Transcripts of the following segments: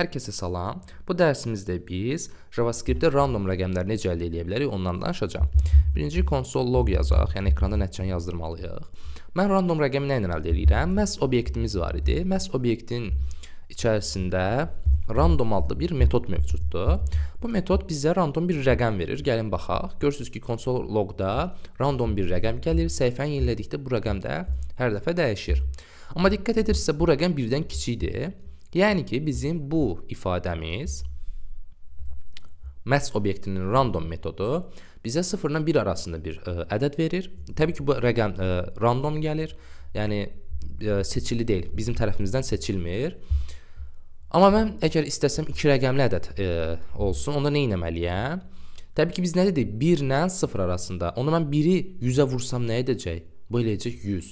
Hər kəsə salam. Bu dərsimizdə biz JavaScript-də random rəqəmləri necə əldə edə bilərik, ondan danışacağam. Birinci konsol log yazaq, yəni ekranda nəticəni yazdırmalıyıq. Mən random rəqəmi nə ilə əldə edirəm? Məs obyektimiz var idi. Məs obyektin içərisində random adlı bir metod mövcuddur. Bu metod bizə random bir rəqəm verir. Gəlin baxaq. Görürsüz ki, konsol logda random bir rəqəm gəlir. Səhifəni yenilədikdə bu rəqəm də hər dəfə dəyişir. Amma diqqət edirsə, bu rəqəm birdən kiçikdir. Yəni ki, bizim bu ifadəmiz məhz obyektinin random metodu bizə 0 ilə 1 arasında bir ə, e, ədəd verir. Təbii ki, bu rəqəm ə, e, random gəlir. Yəni ə, e, seçili deyil. Bizim tərəfimizdən seçilmir. Amma mən əgər istəsəm 2 rəqəmli ədəd ə, olsun, onda nə etməliyəm? Təbii ki, biz nə dedik? 1 ilə 0 arasında. Onda mən 1-i 100-ə vursam nə edəcək? Bu eləyəcək 100.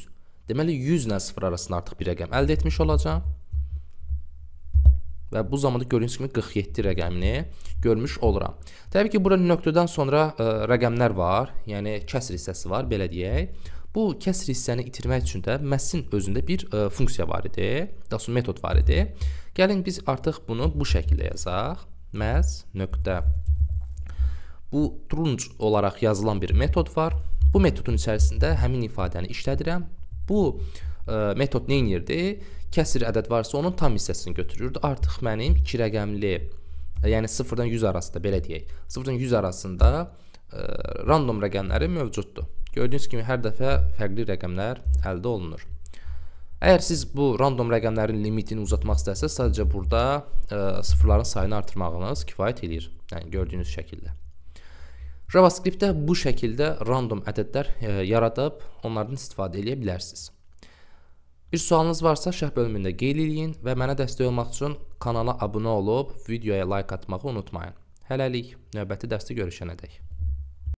Deməli 100 ilə 0 arasında artıq bir rəqəm əldə etmiş olacağam. Və bu zamanda gördüyünüz kimi 47 rəqəmini görmüş oluram. Təbii ki, burada nöqtədən sonra ə, e, rəqəmlər var, yəni kəsr hissəsi var, belə deyək. Bu kəsr hissəni itirmək üçün də məssin özündə bir ə, e, funksiya var idi, daha sonra metod var idi. Gəlin biz artıq bunu bu şəkildə yazaq. Məs nöqtə. Bu trunc olaraq yazılan bir metod var. Bu metodun içərisində həmin ifadəni işlədirəm. Bu ə, e, metod nə edirdi? Kəsir ədəd varsa onun tam hissəsini götürürdü. Artıq mənim 2 rəqəmli, yəni 0-dan 100 arasında belə deyək, 0-dan 100 arasında ə, e, random rəqəmləri mövcuddur. Gördüyünüz kimi hər dəfə fərqli rəqəmlər əldə olunur. Əgər siz bu random rəqəmlərin limitini uzatmaq istəsəz, sadəcə burada ə, e, sıfırların sayını artırmağınız kifayət eləyir. Yəni gördüyünüz şəkildə. JavaScript-də bu şəkildə random ədədlər ə, yaradıb onlardan istifadə edə bilərsiniz. Bir sualınız varsa şərh bölümündə qeyd eləyin və mənə dəstək olmaq üçün kanala abunə olub videoya like atmağı unutmayın. Hələlik, növbəti dərsdə görüşənədək.